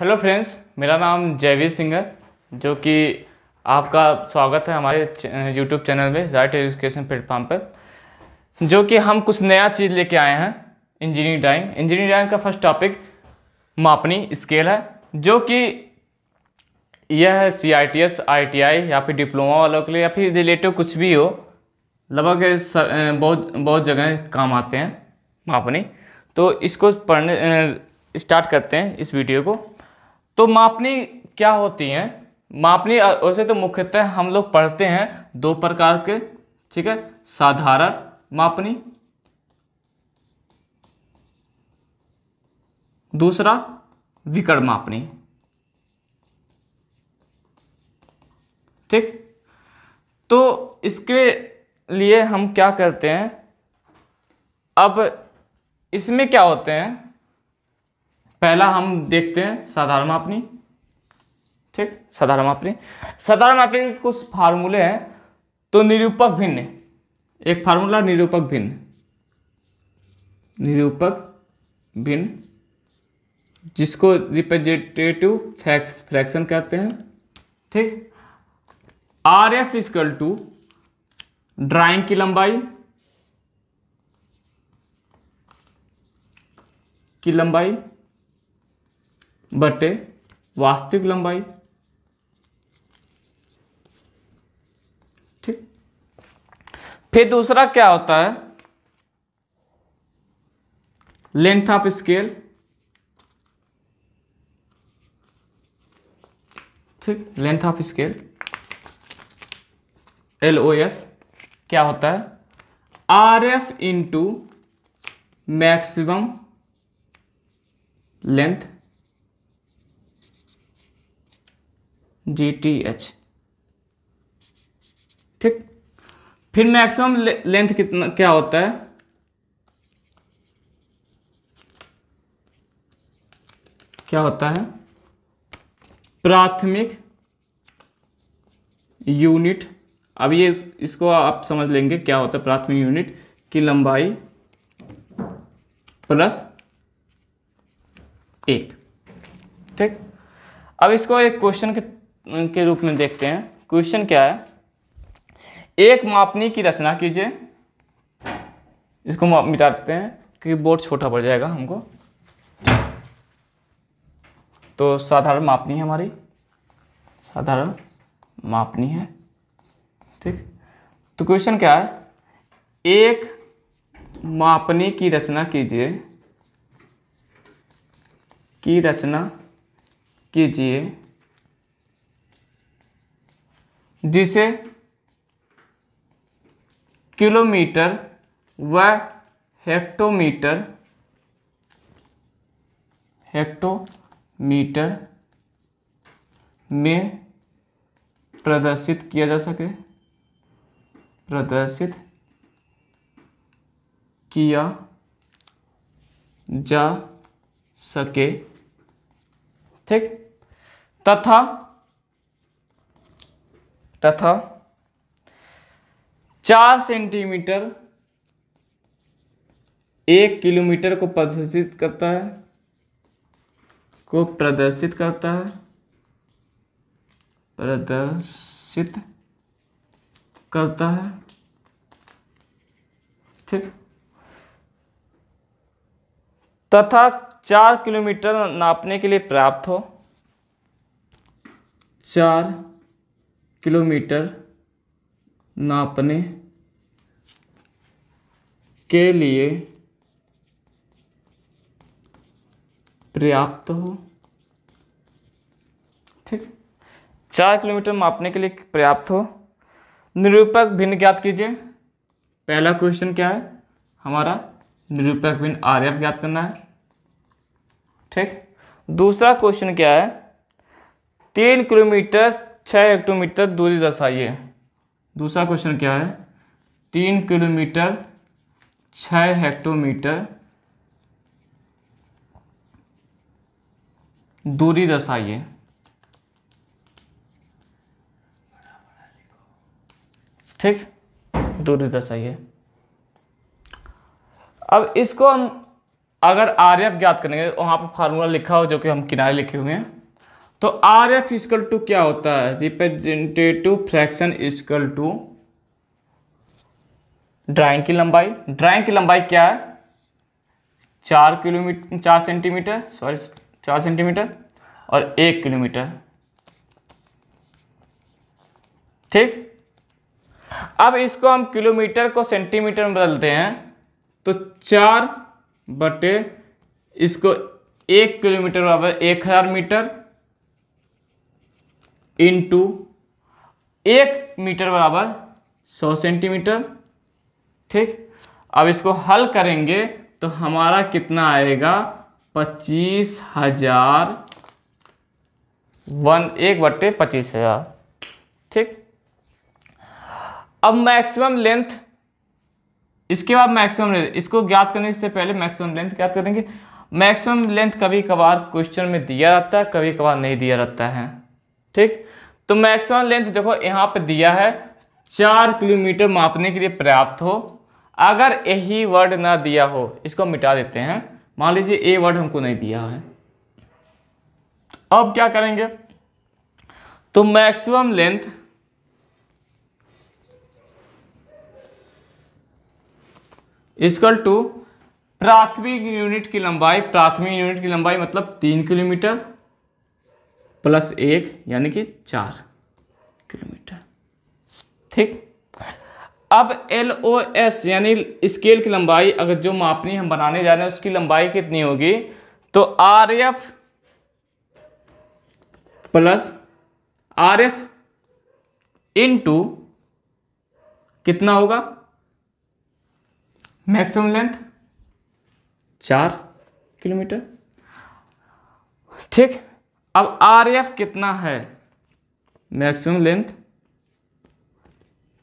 hello friends मेरा नाम जयवीर सिंह है जो कि आपका स्वागत है हमारे यूट्यूब चैनल में राइट एजुकेशन प्लेटफॉर्म पर जो कि हम कुछ नया चीज़ लेके आए हैं इंजीनियरिंग ड्राइंग इंजीनियरिंग ड्राइंग का फर्स्ट टॉपिक मापनी स्केल है जो कि यह है C I T S I T I या फिर डिप्लोमा वालों के लिए या फिर रिलेटिव कुछ भी हो लगभग बहुत बहुत जगह काम आते हैं मापनी तो इसको पढ़ने स्टार्ट करते हैं इस वीडियो को तो मापनी क्या होती हैं मापनी वैसे तो मुख्यतः हम लोग पढ़ते हैं दो प्रकार के ठीक है साधारण मापनी दूसरा विकर्ण मापनी ठीक तो इसके लिए हम क्या करते हैं अब इसमें क्या होते हैं पहला हम देखते हैं साधारण मापनी ठीक साधारण मापनी साधारण मापनी के कुछ फार्मूले हैं तो निरूपक भिन्न एक फार्मूला निरूपक भिन्न निरूपक भिन्न जिसको रिप्रेजेंटेटिव फैक्स फ्रैक्शन कहते हैं ठीक R F equal to drawing की लंबाई की लंबाई बटे वास्तविक लंबाई ठीक फिर दूसरा क्या होता है लेंथ ऑफ स्केल ठीक length of scale L O S क्या होता है R F into maximum length G T H ठीक फिर मैक्सिमम लेंथ कितना क्या होता है क्या होता है प्राथमिक यूनिट अब ये इस, इसको आप समझ लेंगे क्या होता है प्राथमिक यूनिट की लंबाई प्लस एक ठीक अब इसको एक क्वेश्चन के के रूप में देखते हैं क्वेश्चन क्या है एक मापनी की रचना कीजिए इसको हम मिटाते हैं क्योंकि बोर्ड छोटा पड़ जाएगा हमको तो साधारण मापनी है हमारी साधारण मापनी है ठीक तो क्वेश्चन क्या है एक मापनी की रचना कीजिए की रचना कीजिए जिसे किलोमीटर व हेक्टोमीटर हेक्टोमीटर में प्रदर्शित किया जा सके प्रदर्शित किया जा सके ठीक तथा तथा चार सेंटीमीटर एक किलोमीटर को प्रदर्शित करता है को प्रदर्शित करता है प्रदर्शित करता है ठीक तथा चार किलोमीटर नापने के लिए प्राप्त हो चार किलोमीटर नापने के लिए पर्याप्त हो ठीक चार किलोमीटर मापने के लिए पर्याप्त हो निरूपक भिन्न ज्ञात कीजिए पहला क्वेश्चन क्या है हमारा निरूपक भिन्न आर एफ ज्ञात करना है ठीक दूसरा क्वेश्चन क्या है तीन किलोमीटर छः हेक्टोमीटर दूरी दर्शाइए दूसरा क्वेश्चन क्या है तीन किलोमीटर छ हेक्टोमीटर दूरी दर्शाइए ठीक दूरी दर्शाइए अब इसको हम अगर आर एफ ज्ञात करेंगे वहाँ पर फार्मूला लिखा हो जो कि हम किनारे लिखे हुए हैं तो आर एफ इजकल टू क्या होता है representative fraction equal to drawing की लंबाई ड्राइंग की लंबाई क्या है चार किलोमीटर चार सेंटीमीटर सॉरी चार सेंटीमीटर और एक किलोमीटर ठीक अब इसको हम किलोमीटर को सेंटीमीटर में बदलते हैं तो चार बटे इसको एक किलोमीटर बराबर एक हज़ार मीटर इंटू एक मीटर बराबर सौ सेंटीमीटर ठीक अब इसको हल करेंगे तो हमारा कितना आएगा पच्चीस हजार वन एक बट्टे पच्चीस हजार ठीक अब मैक्सिमम लेंथ इसके बाद मैक्सिमम लेंथ इसको ज्ञात करने से पहले मैक्सिमम लेंथ ज्ञात करेंगे मैक्सिमम लेंथ कभी कभार क्वेश्चन में दिया रहता है कभी कभार नहीं दिया रहता है ठीक तो मैक्सिमम लेंथ देखो यहाँ पे दिया है चार किलोमीटर मापने के लिए पर्याप्त हो अगर यही वर्ड ना दिया हो इसको मिटा देते हैं मान लीजिए ए वर्ड हमको नहीं दिया है अब क्या करेंगे तो मैक्सिमम लेंथ इसकल टू प्राथमिक यूनिट की लंबाई प्राथमिक यूनिट की लंबाई मतलब तीन किलोमीटर प्लस एक यानी कि चार किलोमीटर ठीक अब एल ओ एस यानी स्केल की लंबाई अगर जो मापनी हम बनाने जा रहे हैं उसकी लंबाई कितनी होगी तो R F plus R F into कितना होगा मैक्सिमम लेंथ चार किलोमीटर ठीक अब आर एफ कितना है मैक्सिमम लेंथ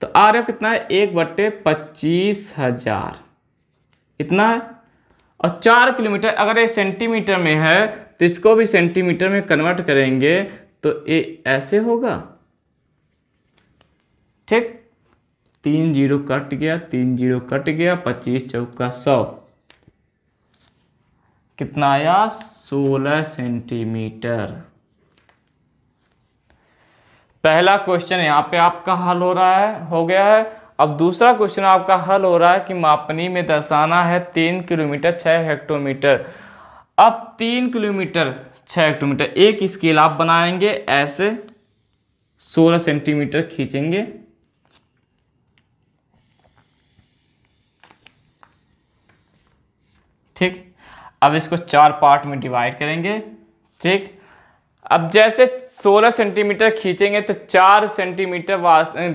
तो आर एफ कितना है एक बट्टे पच्चीस हजार इतना है और चार किलोमीटर अगर एक सेंटीमीटर में है तो इसको भी सेंटीमीटर में कन्वर्ट करेंगे तो ये ऐसे होगा ठीक तीन जीरो कट गया तीन जीरो कट गया पच्चीस चौका सौ कितना आया 16 सेंटीमीटर पहला क्वेश्चन यहां पे आपका हल हो रहा है हो गया है अब दूसरा क्वेश्चन आपका हल हो रहा है कि मापनी में दर्शाना है तीन किलोमीटर छह हेक्टोमीटर अब तीन किलोमीटर छह हेक्टोमीटर एक स्केल आप बनाएंगे ऐसे सोलह सेंटीमीटर खींचेंगे ठीक अब इसको चार पार्ट में डिवाइड करेंगे ठीक अब जैसे 16 सेंटीमीटर खींचेंगे तो चार सेंटीमीटर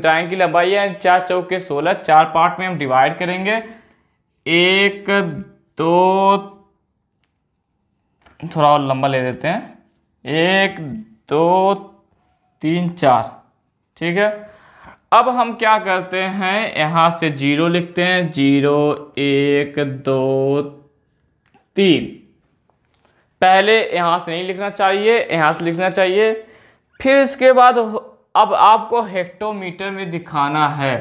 ड्राइंग की लंबाई है चार चौक के सोलह चार पार्ट में हम डिवाइड करेंगे एक दो थोड़ा और लंबा ले देते हैं एक दो तीन चार ठीक है अब हम क्या करते हैं यहाँ से जीरो लिखते हैं जीरो एक दो तीन पहले यहाँ से नहीं लिखना चाहिए यहाँ से लिखना चाहिए फिर इसके बाद अब आपको हेक्टोमीटर में दिखाना है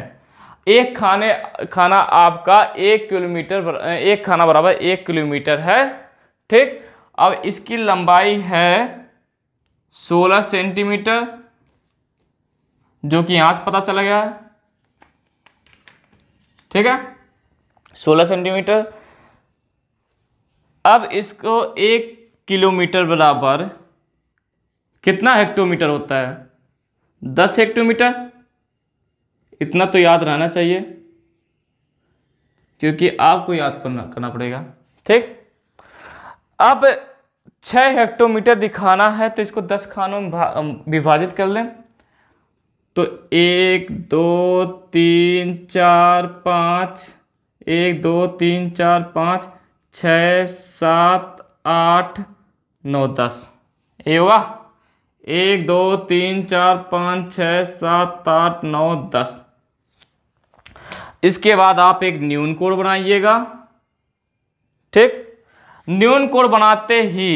एक खाने खाना आपका एक किलोमीटर एक खाना बराबर एक किलोमीटर है ठीक अब इसकी लंबाई है 16 सेंटीमीटर जो कि यहाँ से पता चला गया है ठीक है 16 सेंटीमीटर अब इसको एक किलोमीटर बराबर कितना हेक्टोमीटर होता है दस हेक्टोमीटर इतना तो याद रहना चाहिए क्योंकि आपको याद करना पड़ेगा ठीक अब छः हेक्टोमीटर दिखाना है तो इसको दस खानों में विभाजित कर लें तो एक दो तीन चार पाँच एक दो तीन चार पाँच छ सात आठ नौ दस ये होगा एक दो तीन चार पाँच छ सात आठ नौ दस इसके बाद आप एक न्यून कोड बनाइएगा ठीक न्यून कोड बनाते ही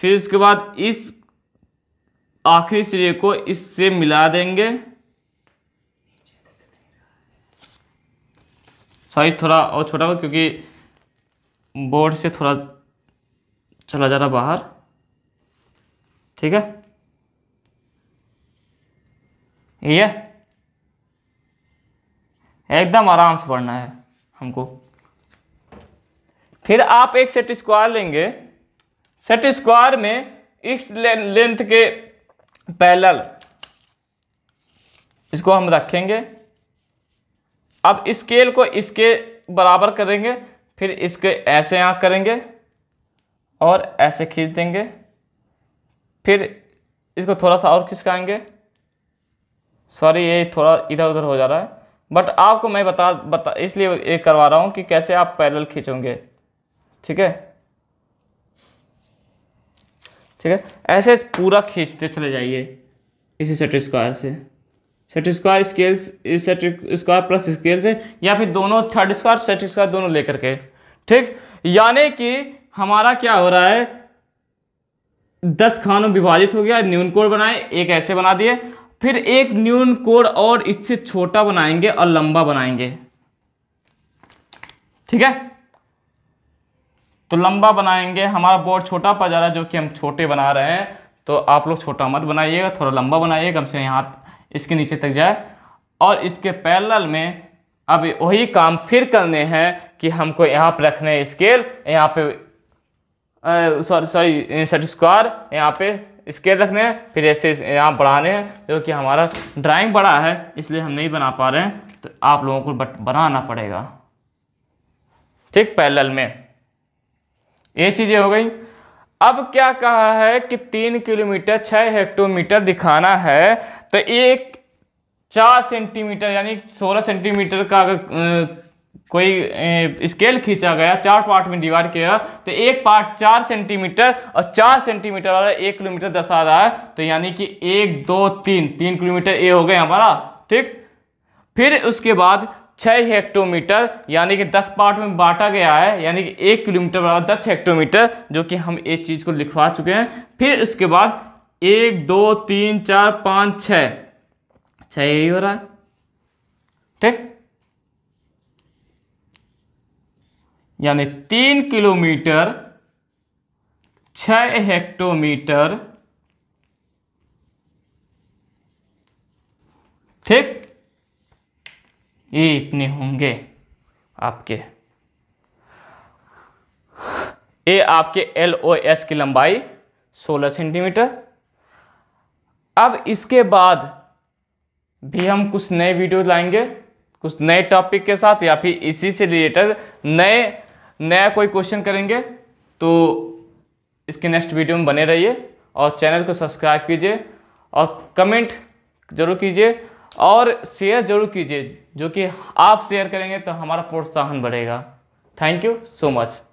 फिर इसके बाद इस आखिरी सिरे को इससे मिला देंगे सॉरी थोड़ा और छोटा क्योंकि बोर्ड से थोड़ा चला जा रहा बाहर ठीक है ये एकदम आराम से पढ़ना है हमको फिर आप एक सेट स्क्वायर लेंगे सेट स्क्वायर में इस लेंथ के पैरेलल इसको हम रखेंगे अब स्केल को इसके बराबर करेंगे फिर इसके ऐसे यहाँ करेंगे और ऐसे खींच देंगे फिर इसको थोड़ा सा और खिसकाएंगे सॉरी ये थोड़ा इधर उधर हो जा रहा है बट आपको मैं बता बता इसलिए ये करवा रहा हूँ कि कैसे आप पैरेलल खींचोगे ठीक है ठीक है ऐसे पूरा खींचते चले जाइए इसी सेट स्क्वायर से set square scales set square plus scales से या फिर दोनों थर्ड स्क्वायर सेट स्क्वायर दोनों लेकर के ठीक यानी कि हमारा क्या हो रहा है दस खानों विभाजित हो गया न्यून कोड बनाए एक ऐसे बना दिए फिर एक न्यून कोड और इससे छोटा बनाएंगे और लंबा बनाएंगे ठीक है तो लंबा बनाएंगे हमारा बोर्ड छोटा पड़ जा रहा है जो कि हम छोटे बना रहे हैं तो आप लोग छोटा मत बनाइएगा थोड़ा लंबा बनाइए कम से यहाँ इसके नीचे तक जाए और इसके पैरल में अब वही काम फिर करने हैं कि हमको यहाँ पर रखने हैं स्केल यहाँ पे सॉरी सॉरी सेट स्क्वायर यहाँ पे स्केल रखने हैं फिर ऐसे यहाँ बढ़ाने हैं जो कि हमारा ड्राइंग बड़ा है इसलिए हम नहीं बना पा रहे हैं तो आप लोगों को बट बनाना पड़ेगा ठीक पैरल में ये चीज़ें हो गई अब क्या कहा है कि तीन किलोमीटर छः हेक्टोमीटर दिखाना है तो एक चार सेंटीमीटर यानी सोलह सेंटीमीटर का अगर कोई स्केल खींचा गया चार पार्ट में डिवाइड किया तो एक पार्ट चार सेंटीमीटर और चार सेंटीमीटर वाला एक किलोमीटर दर्शा रहा है तो यानी कि एक दो तीन तीन किलोमीटर ए हो गए हमारा ठीक फिर उसके बाद छः हेक्टोमीटर यानी कि दस पार्ट में बांटा गया है यानी कि एक किलोमीटर बराबर दस हेक्टोमीटर जो कि हम एक चीज़ को लिखवा चुके हैं फिर उसके बाद एक दो तीन चार पाँच छ छः यही हो रहा है ठीक यानी तीन किलोमीटर छ हेक्टोमीटर ये इतने होंगे आपके ए आपके एल ओ एस की लंबाई 16 सेंटीमीटर अब इसके बाद भी हम कुछ नए वीडियो लाएंगे कुछ नए टॉपिक के साथ या फिर इसी से रिलेटेड नए नया कोई क्वेश्चन करेंगे तो इसके नेक्स्ट वीडियो में बने रहिए और चैनल को सब्सक्राइब कीजिए और कमेंट ज़रूर कीजिए और शेयर जरूर कीजिए जो कि आप शेयर करेंगे तो हमारा प्रोत्साहन बढ़ेगा थैंक यू सो मच